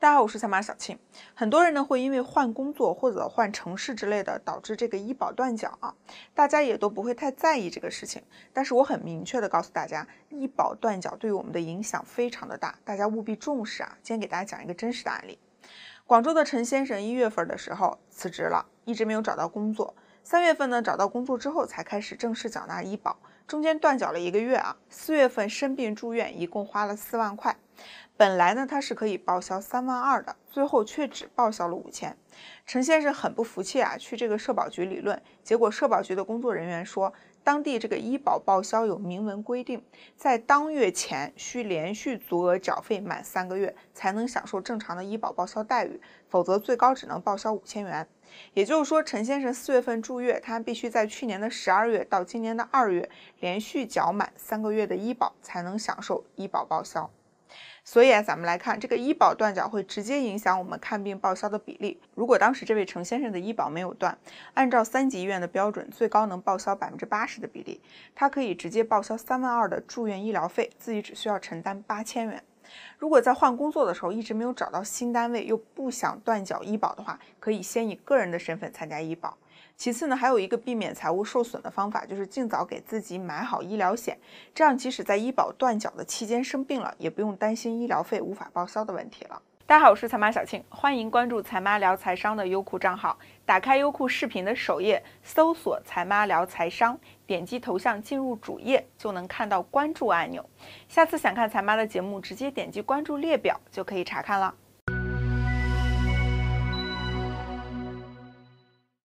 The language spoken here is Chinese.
大家好，我是赛马小庆。很多人呢会因为换工作或者换城市之类的，导致这个医保断缴啊，大家也都不会太在意这个事情。但是我很明确的告诉大家，医保断缴对于我们的影响非常的大，大家务必重视啊！今天给大家讲一个真实的案例，广州的陈先生一月份的时候辞职了，一直没有找到工作。三月份呢，找到工作之后才开始正式缴纳医保，中间断缴了一个月啊。四月份生病住院，一共花了四万块。本来呢，他是可以报销三万二的，最后却只报销了五千。陈先生很不服气啊，去这个社保局理论，结果社保局的工作人员说，当地这个医保报销有明文规定，在当月前需连续足额缴费满三个月，才能享受正常的医保报销待遇，否则最高只能报销五千元。也就是说，陈先生四月份住院，他必须在去年的十二月到今年的二月，连续缴满三个月的医保，才能享受医保报销。所以啊，咱们来看这个医保断缴会直接影响我们看病报销的比例。如果当时这位陈先生的医保没有断，按照三级医院的标准，最高能报销百分之八十的比例，他可以直接报销三万二的住院医疗费，自己只需要承担八千元。如果在换工作的时候一直没有找到新单位，又不想断缴医保的话，可以先以个人的身份参加医保。其次呢，还有一个避免财务受损的方法，就是尽早给自己买好医疗险，这样即使在医保断缴的期间生病了，也不用担心医疗费无法报销的问题了。大家好，我是财妈小庆，欢迎关注财妈聊财商的优酷账号。打开优酷视频的首页，搜索“财妈聊财商”，点击头像进入主页，就能看到关注按钮。下次想看财妈的节目，直接点击关注列表就可以查看了。